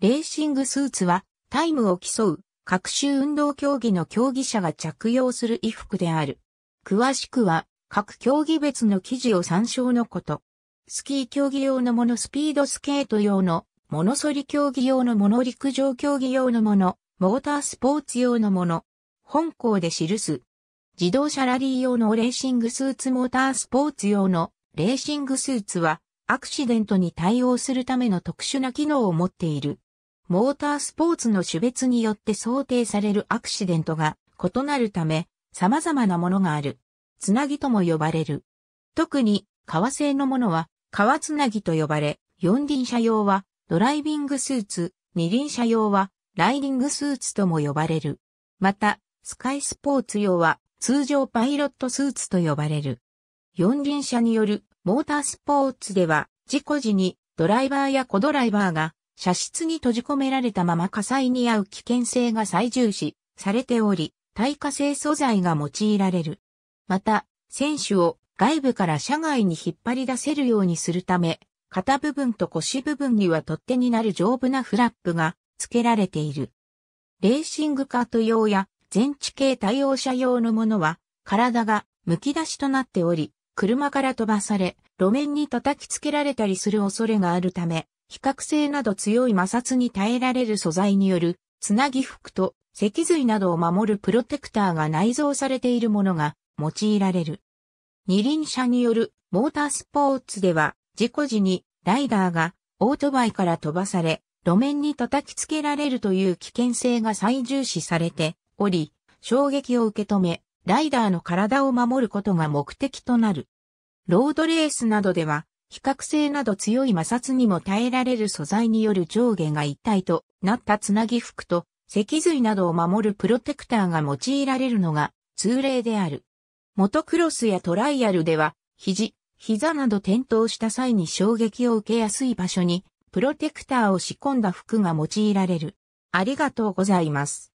レーシングスーツはタイムを競う各種運動競技の競技者が着用する衣服である。詳しくは各競技別の記事を参照のこと。スキー競技用のもの、スピードスケート用のもの、そり競技用のもの、陸上競技用のもの、モータースポーツ用のもの、本校で記す。自動車ラリー用のレーシングスーツモータースポーツ用のレーシングスーツはアクシデントに対応するための特殊な機能を持っている。モータースポーツの種別によって想定されるアクシデントが異なるため、様々なものがある。つなぎとも呼ばれる。特に、革製のものは、革つなぎと呼ばれ、四輪車用は、ドライビングスーツ、二輪車用は、ライディングスーツとも呼ばれる。また、スカイスポーツ用は、通常パイロットスーツと呼ばれる。四輪車によるモータースポーツでは、事故時にドライバーやコドライバーが射出に閉じ込められたまま火災に遭う危険性が最重視されており、耐火性素材が用いられる。また、選手を外部から車外に引っ張り出せるようにするため、肩部分と腰部分には取っ手になる丈夫なフラップが付けられている。レーシングカート用や全地形対応車用のものは、体が剥き出しとなっており、車から飛ばされ、路面に叩きつけられたりする恐れがあるため、比較性など強い摩擦に耐えられる素材による、つなぎ服と脊髄などを守るプロテクターが内蔵されているものが用いられる。二輪車によるモータースポーツでは、事故時にライダーがオートバイから飛ばされ、路面に叩きつけられるという危険性が最重視されており、衝撃を受け止め、ライダーの体を守ることが目的となる。ロードレースなどでは、比較性など強い摩擦にも耐えられる素材による上下が一体となったつなぎ服と脊髄などを守るプロテクターが用いられるのが通例である。モトクロスやトライアルでは、肘、膝など転倒した際に衝撃を受けやすい場所にプロテクターを仕込んだ服が用いられる。ありがとうございます。